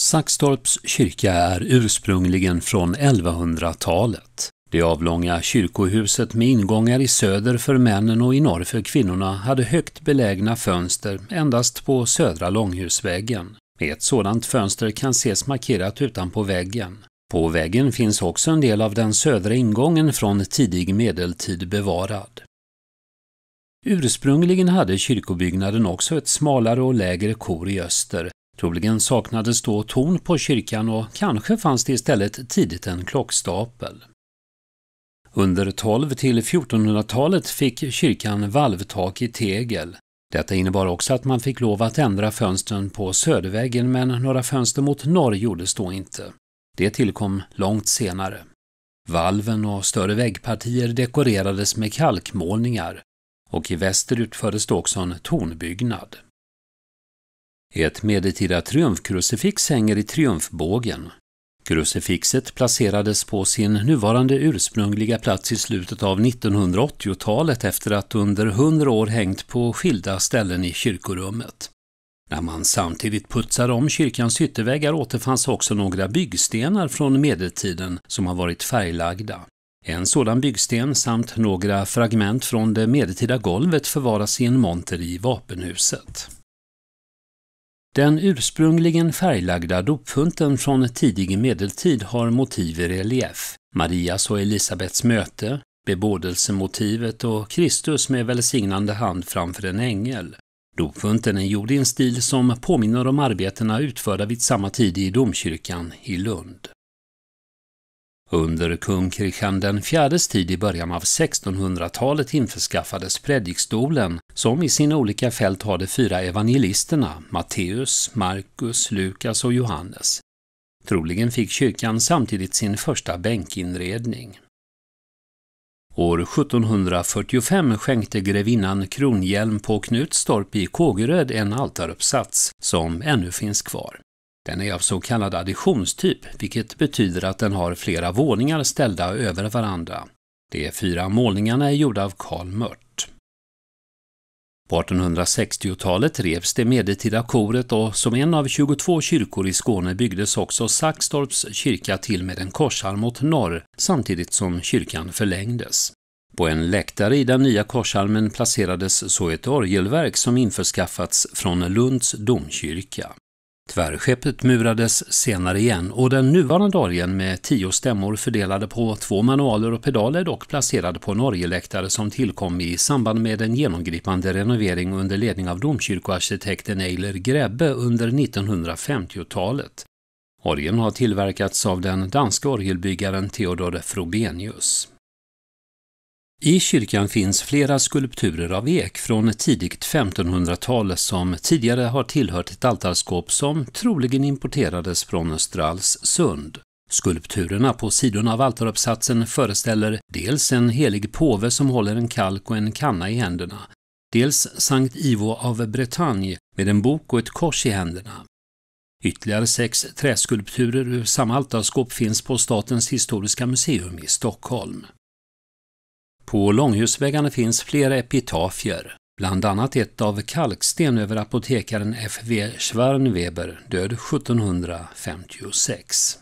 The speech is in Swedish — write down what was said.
Saxtorps kyrka är ursprungligen från 1100-talet. Det avlånga kyrkohuset med ingångar i söder för männen och i norr för kvinnorna hade högt belägna fönster endast på södra långhusväggen. Ett sådant fönster kan ses markerat utanpå väggen. På väggen finns också en del av den södra ingången från tidig medeltid bevarad. Ursprungligen hade kyrkobyggnaden också ett smalare och lägre kor i öster, Troligen saknades då torn på kyrkan och kanske fanns det istället tidigt en klockstapel. Under 12 till 1400-talet fick kyrkan valvtak i tegel. Detta innebar också att man fick lov att ändra fönstren på söderväggen men några fönster mot norr gjordes då inte. Det tillkom långt senare. Valven och större väggpartier dekorerades med kalkmålningar och i väster utfördes det också en tornbyggnad. Ett medeltida triumfkrucifix hänger i triumfbågen. Krucifixet placerades på sin nuvarande ursprungliga plats i slutet av 1980-talet efter att under hundra år hängt på skilda ställen i kyrkorummet. När man samtidigt putsade om kyrkans ytterväggar återfanns också några byggstenar från medeltiden som har varit färglagda. En sådan byggsten samt några fragment från det medeltida golvet förvaras i en monter i vapenhuset. Den ursprungligen färglagda dopfunten från tidig medeltid har motiv i relief. Marias och Elisabets möte, bebådelsemotivet och Kristus med välsignande hand framför en ängel. Dopfunten är gjord i en stil som påminner om arbetena utförda vid samma tid i domkyrkan i Lund. Under kung Kristian den tid i början av 1600-talet införskaffades predikstolen, som i sina olika fält har de fyra evangelisterna, Matteus, Markus, Lukas och Johannes. Troligen fick kyrkan samtidigt sin första bänkinredning. År 1745 skänkte grevinnan Kronhjelm på Knutstorp i Kågeröd en altaruppsats som ännu finns kvar. Den är av så kallad additionstyp, vilket betyder att den har flera våningar ställda över varandra. De fyra målningarna är gjorda av Karl Mört. På 1860-talet revs det medeltida koret och som en av 22 kyrkor i Skåne byggdes också Saxtorps kyrka till med en korsarm mot norr samtidigt som kyrkan förlängdes. På en läktare i den nya korsarmen placerades så ett orgelverk som införskaffats från Lunds domkyrka. Tvärskeppet murades senare igen och den nuvarande orgeln med tio stämmor fördelade på två manualer och pedaler dock placerade på en orgelläktare som tillkom i samband med en genomgripande renovering under ledning av domkyrkoarkitekten Eiler Grebbe under 1950-talet. Orgeln har tillverkats av den danska orgelbyggaren Theodor Frobenius. I kyrkan finns flera skulpturer av ek från tidigt 1500-tal som tidigare har tillhört ett altarskåp som troligen importerades från Österalls sund. Skulpturerna på sidorna av altaruppsatsen föreställer dels en helig påve som håller en kalk och en kanna i händerna, dels Sankt Ivo av Bretagne med en bok och ett kors i händerna. Ytterligare sex träskulpturer ur samma altarskåp finns på Statens historiska museum i Stockholm. På Långhusväggarna finns flera epitafier, bland annat ett av kalksten över apotekaren F.V. Schwarnweber, död 1756.